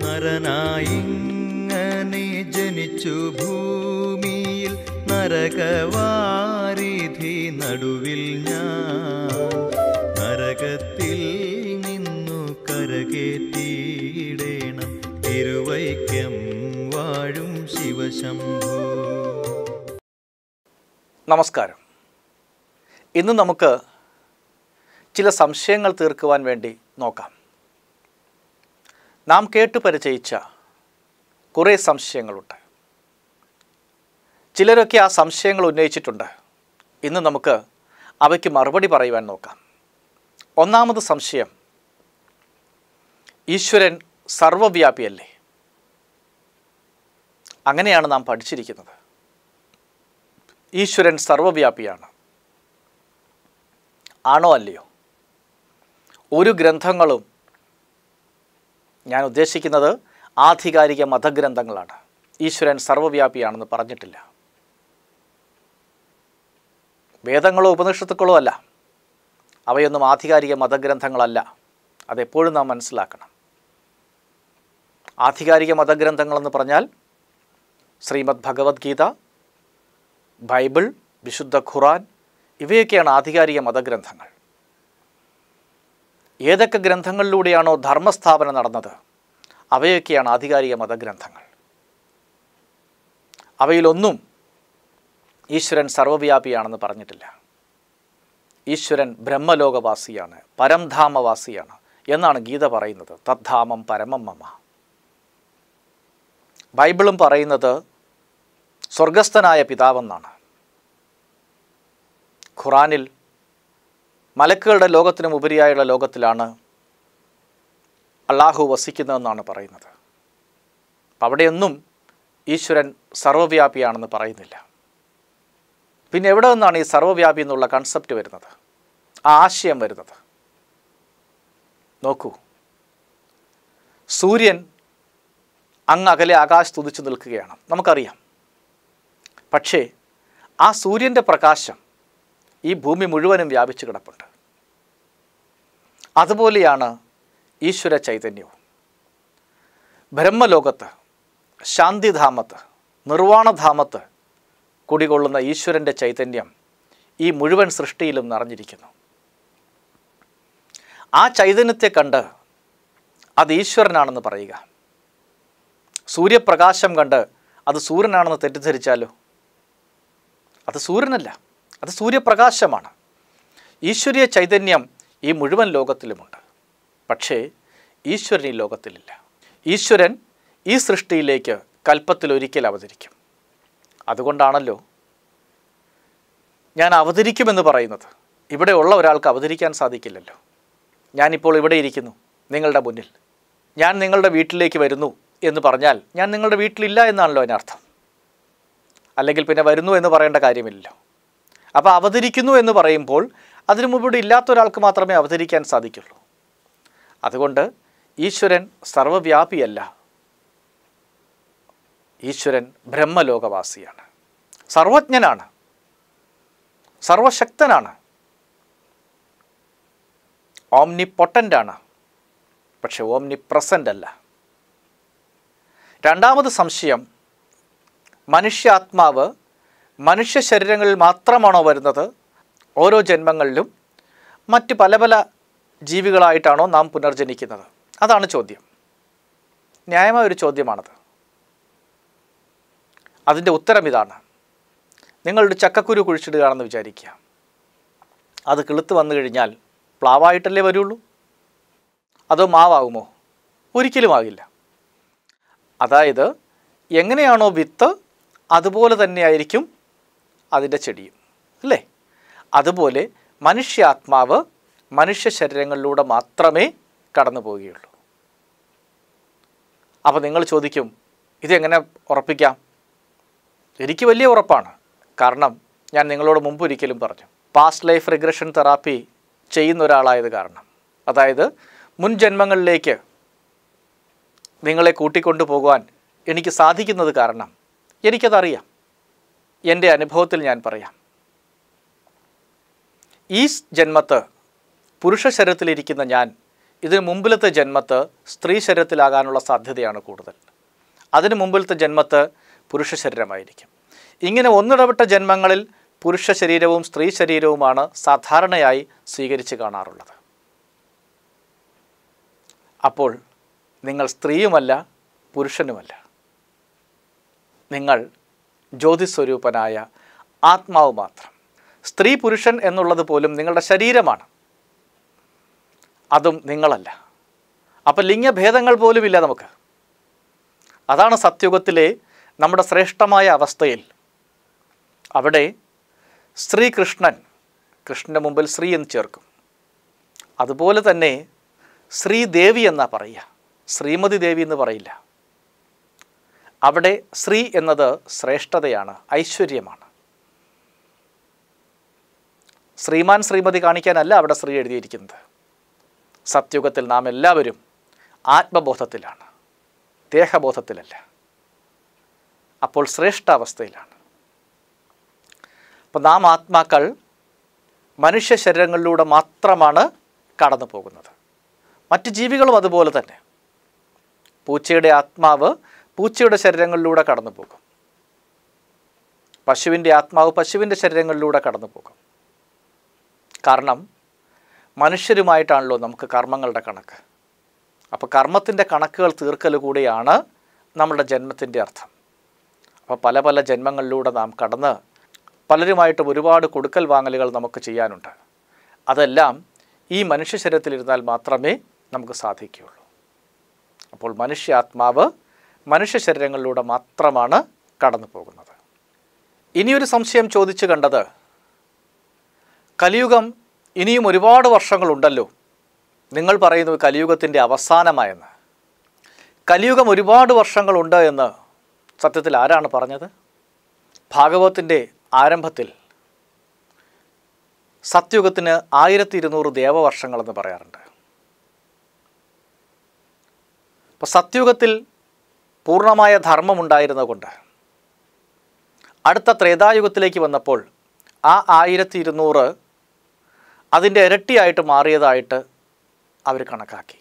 നരനായിങ്ങനെ ജനിച്ചു ഭൂമിയിൽ നരകവാരിധി നടുവിൽ ഞാൻ നരകത്തിൽ നിന്നു കരകേറ്റിയിടേണം തിരുവൈക്യം വാഴും ശിവശംഭു നമസ്കാരം ഇന്ന് നമുക്ക് ചില സംശയങ്ങൾ തീർക്കുവാൻ വേണ്ടി നോക്കാം നാം കേട്ട് പരിചയിച്ച കുറേ സംശയങ്ങളുണ്ട് ചിലരൊക്കെ ആ സംശയങ്ങൾ ഉന്നയിച്ചിട്ടുണ്ട് ഇന്ന് നമുക്ക് അവയ്ക്ക് മറുപടി പറയുവാൻ നോക്കാം ഒന്നാമത് സംശയം ഈശ്വരൻ സർവവ്യാപിയല്ലേ അങ്ങനെയാണ് നാം പഠിച്ചിരിക്കുന്നത് ഈശ്വരൻ സർവവ്യാപിയാണ് ആണോ അല്ലയോ ഒരു ഗ്രന്ഥങ്ങളും ഞാൻ ഉദ്ദേശിക്കുന്നത് ആധികാരിക മതഗ്രന്ഥങ്ങളാണ് ഈശ്വരൻ സർവ്വവ്യാപിയാണെന്ന് പറഞ്ഞിട്ടില്ല വേദങ്ങളോ ഉപനിഷത്തുക്കളോ അല്ല അവയൊന്നും ആധികാരിക മതഗ്രന്ഥങ്ങളല്ല അതെപ്പോഴും നാം മനസ്സിലാക്കണം ആധികാരിക മതഗ്രന്ഥങ്ങളെന്ന് പറഞ്ഞാൽ ശ്രീമദ് ഭഗവത്ഗീത ബൈബിൾ വിശുദ്ധ ഖുറാൻ ഇവയൊക്കെയാണ് ആധികാരിക മതഗ്രന്ഥങ്ങൾ ഏതൊക്കെ ഗ്രന്ഥങ്ങളിലൂടെയാണോ ധർമ്മസ്ഥാപനം നടന്നത് അവയൊക്കെയാണ് ആധികാരിക മതഗ്രന്ഥങ്ങൾ അവയിലൊന്നും ഈശ്വരൻ സർവവ്യാപിയാണെന്ന് പറഞ്ഞിട്ടില്ല ഈശ്വരൻ ബ്രഹ്മലോകവാസിയാണ് പരംധാമവാസിയാണ് എന്നാണ് ഗീത പറയുന്നത് തദ്ധാമം പരമം മമ ബൈബിളും പറയുന്നത് സ്വർഗസ്ഥനായ പിതാവെന്നാണ് ഖുറാനിൽ മലക്കുകളുടെ ലോകത്തിനും ഉപരിയായുള്ള ലോകത്തിലാണ് അള്ളാഹു വസിക്കുന്നതെന്നാണ് പറയുന്നത് അപ്പം അവിടെയൊന്നും ഈശ്വരൻ സർവ്വവ്യാപിയാണെന്ന് പറയുന്നില്ല പിന്നെ എവിടെ നിന്നാണ് ഈ സർവവ്യാപി എന്നുള്ള കൺസെപ്റ്റ് വരുന്നത് ആ ആശയം വരുന്നത് നോക്കൂ സൂര്യൻ അങ്ങ് അകലെ ആകാശ് തുതിച്ചു നിൽക്കുകയാണ് നമുക്കറിയാം പക്ഷേ ആ സൂര്യൻ്റെ പ്രകാശം ഈ ഭൂമി മുഴുവനും വ്യാപിച്ചു കിടപ്പുണ്ട് അതുപോലെയാണ് ഈശ്വര ചൈതന്യവും ബ്രഹ്മലോകത്ത് ശാന്തിധാമത്ത് നിർവാണധാമത്ത് കുടികൊള്ളുന്ന ഈശ്വരൻ്റെ ചൈതന്യം ഈ മുഴുവൻ സൃഷ്ടിയിലും നിറഞ്ഞിരിക്കുന്നു ആ ചൈതന്യത്തെ കണ്ട് അത് ഈശ്വരനാണെന്ന് പറയുക സൂര്യപ്രകാശം കണ്ട് അത് സൂര്യനാണെന്ന് തെറ്റിദ്ധരിച്ചാലോ അത് സൂര്യനല്ല അത് സൂര്യപ്രകാശമാണ് ഈശ്വരീയ ചൈതന്യം ഈ മുഴുവൻ ലോകത്തിലുമുണ്ട് പക്ഷേ ഈശ്വരൻ ഈ ലോകത്തിലില്ല ഈശ്വരൻ ഈ സൃഷ്ടിയിലേക്ക് ഒരിക്കൽ അവതരിക്കും അതുകൊണ്ടാണല്ലോ ഞാൻ അവതരിക്കുമെന്ന് പറയുന്നത് ഇവിടെ ഉള്ള ഒരാൾക്ക് അവതരിക്കാൻ സാധിക്കില്ലല്ലോ ഞാനിപ്പോൾ ഇവിടെ ഇരിക്കുന്നു നിങ്ങളുടെ മുന്നിൽ ഞാൻ നിങ്ങളുടെ വീട്ടിലേക്ക് വരുന്നു എന്ന് പറഞ്ഞാൽ ഞാൻ നിങ്ങളുടെ വീട്ടിലില്ല എന്നാണല്ലോ അതിനർത്ഥം അല്ലെങ്കിൽ പിന്നെ വരുന്നു എന്ന് പറയേണ്ട കാര്യമില്ലല്ലോ അപ്പോൾ അവതരിക്കുന്നു എന്ന് പറയുമ്പോൾ അതിനു മുമ്പിവിടെ ഇല്ലാത്ത ഒരാൾക്ക് മാത്രമേ അവതരിക്കാൻ സാധിക്കുള്ളൂ അതുകൊണ്ട് ഈശ്വരൻ സർവവ്യാപിയല്ല ഈശ്വരൻ ബ്രഹ്മലോകവാസിയാണ് സർവജ്ഞനാണ് സർവശക്തനാണ് ഓംനി പൊട്ടൻ്റാണ് പക്ഷെ ഓംനി പ്രസൻ്റ് അല്ല രണ്ടാമത് സംശയം മനുഷ്യാത്മാവ് മനുഷ്യ ശരീരങ്ങളിൽ മാത്രമാണോ വരുന്നത് ഓരോ ജന്മങ്ങളിലും മറ്റ് പല പല ജീവികളായിട്ടാണോ നാം പുനർജനിക്കുന്നത് അതാണ് ചോദ്യം ന്യായമായ ഒരു ചോദ്യമാണത് അതിൻ്റെ ഉത്തരം ഇതാണ് നിങ്ങളൊരു ചക്കക്കുരു കുഴിച്ചിടുകയാണെന്ന് വിചാരിക്കുക അത് കിളുത്ത് വന്നു കഴിഞ്ഞാൽ പ്ലാവായിട്ടല്ലേ വരുള്ളൂ അതോ മാവാകുമോ ഒരിക്കലും ആകില്ല അതായത് എങ്ങനെയാണോ വിത്ത് അതുപോലെ തന്നെയായിരിക്കും അതിൻ്റെ ചെടിയും അല്ലേ അതുപോലെ മനുഷ്യാത്മാവ് മനുഷ്യ ശരീരങ്ങളിലൂടെ മാത്രമേ കടന്നു പോവുകയുള്ളൂ അപ്പോൾ നിങ്ങൾ ചോദിക്കും ഇതെങ്ങനെ ഉറപ്പിക്കാം എനിക്ക് വലിയ ഉറപ്പാണ് കാരണം ഞാൻ നിങ്ങളോട് മുമ്പ് ഒരിക്കലും പറഞ്ഞു പാസ്റ്റ് ലൈഫ് റിഗ്രഷൻ തെറാപ്പി ചെയ്യുന്ന ഒരാളായത് കാരണം അതായത് മുൻ ജന്മങ്ങളിലേക്ക് നിങ്ങളെ കൂട്ടിക്കൊണ്ടു പോകുവാൻ എനിക്ക് സാധിക്കുന്നത് കാരണം എനിക്കതറിയാം എൻ്റെ അനുഭവത്തിൽ ഞാൻ പറയാം ഈ ജന്മത്ത് പുരുഷ ശരീരത്തിലിരിക്കുന്ന ഞാൻ ഇതിന് മുമ്പിലത്തെ ജന്മത്ത് സ്ത്രീ ശരീരത്തിലാകാനുള്ള സാധ്യതയാണ് കൂടുതൽ അതിന് മുമ്പിലത്തെ ജന്മത്ത് പുരുഷ ശരീരമായിരിക്കും ഇങ്ങനെ ഒന്നിടവിട്ട ജന്മങ്ങളിൽ പുരുഷ ശരീരവും സ്ത്രീ ശരീരവുമാണ് സാധാരണയായി സ്വീകരിച്ച് കാണാറുള്ളത് അപ്പോൾ നിങ്ങൾ സ്ത്രീയുമല്ല പുരുഷനുമല്ല നിങ്ങൾ ജ്യോതിസ്വരൂപനായ ആത്മാവ് മാത്രം സ്ത്രീ പുരുഷൻ എന്നുള്ളത് പോലും നിങ്ങളുടെ ശരീരമാണ് അതും നിങ്ങളല്ല അപ്പം ലിംഗഭേദങ്ങൾ പോലുമില്ല നമുക്ക് അതാണ് സത്യുഗത്തിലെ നമ്മുടെ ശ്രേഷ്ഠമായ അവസ്ഥയിൽ അവിടെ ശ്രീകൃഷ്ണൻ കൃഷ്ണൻ്റെ മുമ്പിൽ ശ്രീ എന്ന് ചേർക്കും അതുപോലെ തന്നെ ശ്രീദേവി എന്നാ പറയുക ശ്രീമതി ദേവി എന്ന് പറയില്ല അവിടെ ശ്രീ എന്നത് ശ്രേഷ്ഠതയാണ് ഐശ്വര്യമാണ് ശ്രീമാൻ ശ്രീമതി കാണിക്കാനല്ല അവിടെ ശ്രീ എഴുതിയിരിക്കുന്നത് സത്യുഗത്തിൽ നാം എല്ലാവരും ആത്മബോധത്തിലാണ് ദേഹബോധത്തിലല്ല അപ്പോൾ ശ്രേഷ്ഠാവസ്ഥയിലാണ് അപ്പം നാം ആത്മാക്കൾ മനുഷ്യ ശരീരങ്ങളിലൂടെ മാത്രമാണ് കടന്നു പോകുന്നത് മറ്റ് ജീവികളും അതുപോലെ തന്നെ പൂച്ചയുടെ ആത്മാവ് പൂച്ചയുടെ ശരീരങ്ങളിലൂടെ കടന്നുപോകും പശുവിൻ്റെ ആത്മാവ് പശുവിൻ്റെ ശരീരങ്ങളിലൂടെ കടന്നുപോകും കാരണം മനുഷ്യരുമായിട്ടാണല്ലോ നമുക്ക് കർമ്മങ്ങളുടെ കണക്ക് അപ്പോൾ കർമ്മത്തിൻ്റെ കണക്കുകൾ തീർക്കൽ കൂടിയാണ് നമ്മുടെ ജന്മത്തിൻ്റെ അർത്ഥം അപ്പോൾ പല പല ജന്മങ്ങളിലൂടെ നാം കടന്ന് പലരുമായിട്ടും ഒരുപാട് കൊടുക്കൽ വാങ്ങലുകൾ നമുക്ക് ചെയ്യാനുണ്ട് അതെല്ലാം ഈ മനുഷ്യ ശരീരത്തിലിരുന്നാൽ മാത്രമേ നമുക്ക് സാധിക്കുകയുള്ളൂ അപ്പോൾ മനുഷ്യ ആത്മാവ് മനുഷ്യ ശരീരങ്ങളിലൂടെ മാത്രമാണ് കടന്നു പോകുന്നത് ഇനിയൊരു സംശയം ചോദിച്ചു കണ്ടത് കലിയുഗം ഇനിയും ഒരുപാട് വർഷങ്ങളുണ്ടല്ലോ നിങ്ങൾ പറയുന്നു കലിയുഗത്തിൻ്റെ അവസാനമായെന്ന് കലിയുഗം ഒരുപാട് വർഷങ്ങളുണ്ട് എന്ന് സത്യത്തിൽ ആരാണ് പറഞ്ഞത് ഭാഗവതത്തിൻ്റെ ആരംഭത്തിൽ സത്യുഗത്തിന് ആയിരത്തി ഇരുന്നൂറ് ദേവവർഷങ്ങളെന്ന് പറയാറുണ്ട് അപ്പോൾ സത്യുഗത്തിൽ പൂർണ്ണമായ ധർമ്മമുണ്ടായിരുന്നതുകൊണ്ട് അടുത്ത ത്രേതായുഗത്തിലേക്ക് വന്നപ്പോൾ ആ ആയിരത്തി ഇരുന്നൂറ് അതിൻ്റെ ഇരട്ടിയായിട്ട് മാറിയതായിട്ട് അവർ കണക്കാക്കി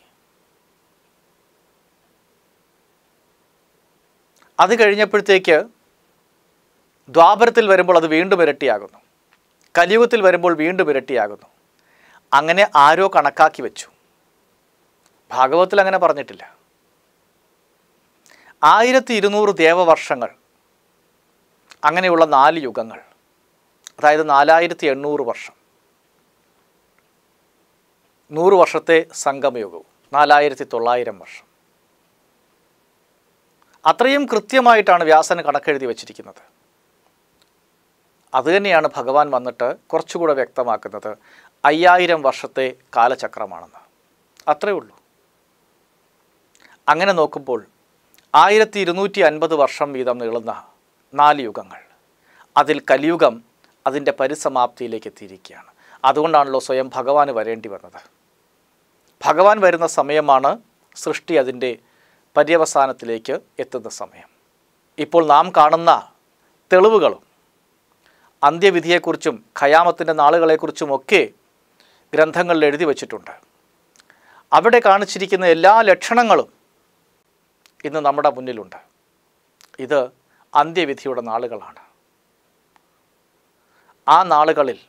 അത് കഴിഞ്ഞപ്പോഴത്തേക്ക് ദ്വാപരത്തിൽ വരുമ്പോൾ അത് വീണ്ടും ഇരട്ടിയാകുന്നു കലിയുഗത്തിൽ വരുമ്പോൾ വീണ്ടും ഇരട്ടിയാകുന്നു അങ്ങനെ ആരോ കണക്കാക്കി വെച്ചു ഭാഗവതത്തിൽ അങ്ങനെ പറഞ്ഞിട്ടില്ല ആയിരത്തി ഇരുന്നൂറ് ദേവവർഷങ്ങൾ അങ്ങനെയുള്ള നാല് യുഗങ്ങൾ അതായത് നാലായിരത്തി എണ്ണൂറ് വർഷം നൂറ് വർഷത്തെ സംഗമയുഗവും നാലായിരത്തി തൊള്ളായിരം വർഷം അത്രയും കൃത്യമായിട്ടാണ് വ്യാസന് കണക്കെഴുതി വച്ചിരിക്കുന്നത് അതുതന്നെയാണ് ഭഗവാൻ വന്നിട്ട് കുറച്ചുകൂടെ വ്യക്തമാക്കുന്നത് അയ്യായിരം വർഷത്തെ കാലചക്രമാണെന്ന് അത്രയേ ഉള്ളൂ അങ്ങനെ നോക്കുമ്പോൾ ആയിരത്തി ഇരുന്നൂറ്റി അൻപത് വർഷം വീതം നീളുന്ന നാല് യുഗങ്ങൾ അതിൽ കലിയുഗം അതിൻ്റെ പരിസമാപ്തിയിലേക്ക് എത്തിയിരിക്കുകയാണ് അതുകൊണ്ടാണല്ലോ സ്വയം ഭഗവാൻ വരേണ്ടി വന്നത് ഭഗവാൻ വരുന്ന സമയമാണ് സൃഷ്ടി അതിൻ്റെ പര്യവസാനത്തിലേക്ക് എത്തുന്ന സമയം ഇപ്പോൾ നാം കാണുന്ന തെളിവുകളും അന്ത്യവിധിയെക്കുറിച്ചും ഖയാമത്തിൻ്റെ ഒക്കെ ഗ്രന്ഥങ്ങളിൽ എഴുതി വച്ചിട്ടുണ്ട് അവിടെ കാണിച്ചിരിക്കുന്ന എല്ലാ ലക്ഷണങ്ങളും ഇന്ന് നമ്മുടെ മുന്നിലുണ്ട് ഇത് അന്ത്യവിധിയുടെ നാളുകളാണ് ആ നാളുകളിൽ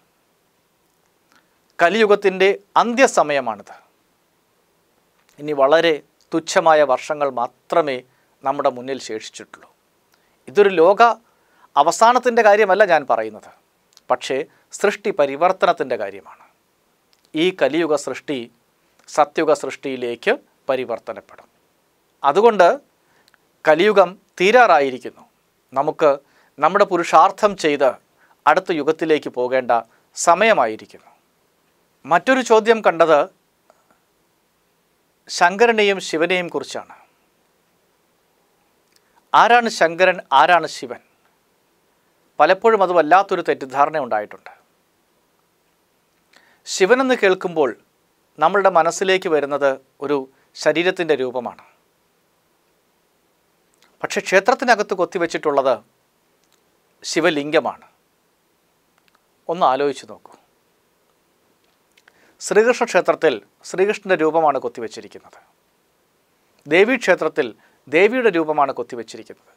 കലിയുഗത്തിൻ്റെ അന്ത്യസമയമാണിത് ഇനി വളരെ തുച്ഛമായ വർഷങ്ങൾ മാത്രമേ നമ്മുടെ മുന്നിൽ ശേഷിച്ചിട്ടുള്ളൂ ഇതൊരു ലോക അവസാനത്തിൻ്റെ കാര്യമല്ല ഞാൻ പറയുന്നത് പക്ഷേ സൃഷ്ടി പരിവർത്തനത്തിൻ്റെ കാര്യമാണ് ഈ കലിയുഗ സൃഷ്ടി സത്യുഗ സൃഷ്ടിയിലേക്ക് പരിവർത്തനപ്പെടും അതുകൊണ്ട് കലിയുഗം തീരാറായിരിക്കുന്നു നമുക്ക് നമ്മുടെ പുരുഷാർത്ഥം ചെയ്ത് അടുത്ത യുഗത്തിലേക്ക് പോകേണ്ട സമയമായിരിക്കുന്നു മറ്റൊരു ചോദ്യം കണ്ടത് ശങ്കരനെയും ശിവനെയും കുറിച്ചാണ് ആരാണ് ശങ്കരൻ ആരാണ് ശിവൻ പലപ്പോഴും അത് വല്ലാത്തൊരു തെറ്റിദ്ധാരണ ഉണ്ടായിട്ടുണ്ട് ശിവനെന്ന് കേൾക്കുമ്പോൾ നമ്മളുടെ മനസ്സിലേക്ക് വരുന്നത് ഒരു ശരീരത്തിൻ്റെ രൂപമാണ് പക്ഷേ ക്ഷേത്രത്തിനകത്ത് കൊത്തിവെച്ചിട്ടുള്ളത് ശിവലിംഗമാണ് ഒന്ന് ആലോചിച്ച് നോക്കൂ ശ്രീകൃഷ്ണ ക്ഷേത്രത്തിൽ ശ്രീകൃഷ്ണൻ്റെ രൂപമാണ് കൊത്തിവെച്ചിരിക്കുന്നത് ദേവീ ക്ഷേത്രത്തിൽ ദേവിയുടെ രൂപമാണ് കൊത്തിവെച്ചിരിക്കുന്നത്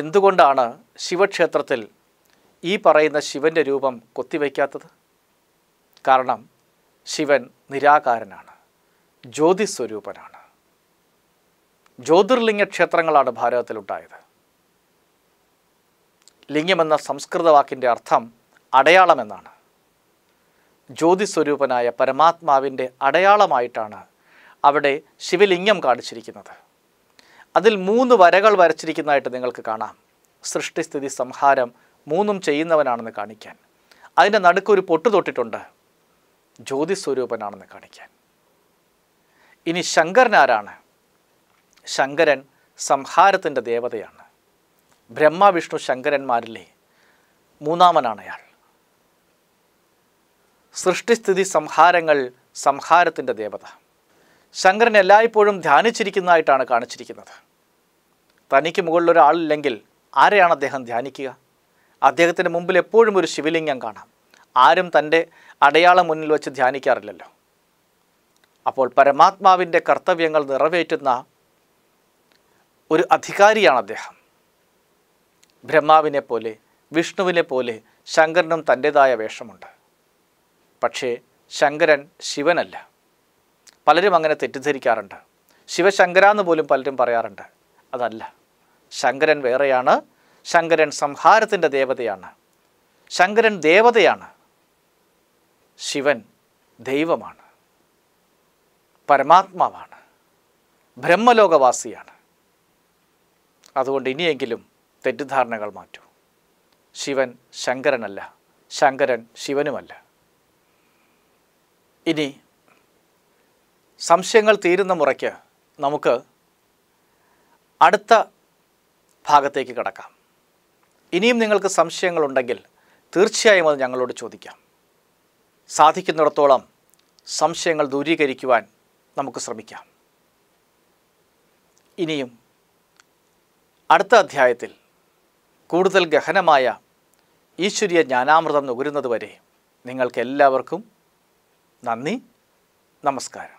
എന്തുകൊണ്ടാണ് ശിവക്ഷേത്രത്തിൽ ഈ പറയുന്ന ശിവൻ്റെ രൂപം കൊത്തിവയ്ക്കാത്തത് കാരണം ശിവൻ നിരാകാരനാണ് ജ്യോതിസ്വരൂപനാണ് ജ്യോതിർലിംഗ ക്ഷേത്രങ്ങളാണ് ഭാരതത്തിലുണ്ടായത് ലിംഗമെന്ന സംസ്കൃത വാക്കിൻ്റെ അർത്ഥം അടയാളമെന്നാണ് ജ്യോതിസ്വരൂപനായ പരമാത്മാവിൻ്റെ അടയാളമായിട്ടാണ് അവിടെ ശിവലിംഗം കാണിച്ചിരിക്കുന്നത് അതിൽ മൂന്ന് വരകൾ വരച്ചിരിക്കുന്നതായിട്ട് നിങ്ങൾക്ക് കാണാം സൃഷ്ടിസ്ഥിതി സംഹാരം മൂന്നും ചെയ്യുന്നവനാണെന്ന് കാണിക്കാൻ അതിൻ്റെ നടുക്കൊരു പൊട്ട് തൊട്ടിട്ടുണ്ട് ജ്യോതിസ്വരൂപനാണെന്ന് കാണിക്കാൻ ഇനി ശങ്കരനാരാണ് ശങ്കരൻ സംഹാരത്തിൻ്റെ ദേവതയാണ് ബ്രഹ്മ വിഷ്ണു ശങ്കരന്മാരിലെ മൂന്നാമനാണ് അയാൾ സൃഷ്ടിസ്ഥിതി സംഹാരങ്ങൾ സംഹാരത്തിൻ്റെ ദേവത ശങ്കരൻ എല്ലായ്പ്പോഴും ധ്യാനിച്ചിരിക്കുന്നതായിട്ടാണ് കാണിച്ചിരിക്കുന്നത് തനിക്ക് മുകളിൽ ഒരാളില്ലെങ്കിൽ ആരെയാണ് അദ്ദേഹം ധ്യാനിക്കുക അദ്ദേഹത്തിന് മുമ്പിൽ എപ്പോഴും ഒരു ശിവലിംഗം കാണാം ആരും തൻ്റെ അടയാളം മുന്നിൽ വെച്ച് ധ്യാനിക്കാറില്ലല്ലോ അപ്പോൾ പരമാത്മാവിൻ്റെ കർത്തവ്യങ്ങൾ നിറവേറ്റുന്ന ഒരു അധികാരിയാണ് അദ്ദേഹം ബ്രഹ്മാവിനെ പോലെ വിഷ്ണുവിനെ പോലെ ശങ്കരനും തൻ്റേതായ വേഷമുണ്ട് പക്ഷേ ശങ്കരൻ ശിവനല്ല പലരും അങ്ങനെ തെറ്റിദ്ധരിക്കാറുണ്ട് ശിവശങ്കര എന്ന് പോലും പലരും പറയാറുണ്ട് അതല്ല ശങ്കരൻ വേറെയാണ് ശങ്കരൻ സംഹാരത്തിൻ്റെ ദേവതയാണ് ശങ്കരൻ ദേവതയാണ് ശിവൻ ദൈവമാണ് പരമാത്മാവാണ് ബ്രഹ്മലോകവാസിയാണ് അതുകൊണ്ട് ഇനിയെങ്കിലും തെറ്റിദ്ധാരണകൾ മാറ്റൂ ശിവൻ ശങ്കരനല്ല ശങ്കരൻ ശിവനുമല്ല ഇനി സംശയങ്ങൾ തീരുന്ന മുറയ്ക്ക് നമുക്ക് അടുത്ത ഭാഗത്തേക്ക് കിടക്കാം ഇനിയും നിങ്ങൾക്ക് സംശയങ്ങളുണ്ടെങ്കിൽ തീർച്ചയായും അത് ഞങ്ങളോട് ചോദിക്കാം സാധിക്കുന്നിടത്തോളം സംശയങ്ങൾ ദൂരീകരിക്കുവാൻ നമുക്ക് ശ്രമിക്കാം ഇനിയും അടുത്ത അധ്യായത്തിൽ കൂടുതൽ ഗഹനമായ ഈശ്വരീയ ജ്ഞാനാമൃതം നുകരുന്നതുവരെ നിങ്ങൾക്കെല്ലാവർക്കും നന്ദി നമസ്കാരം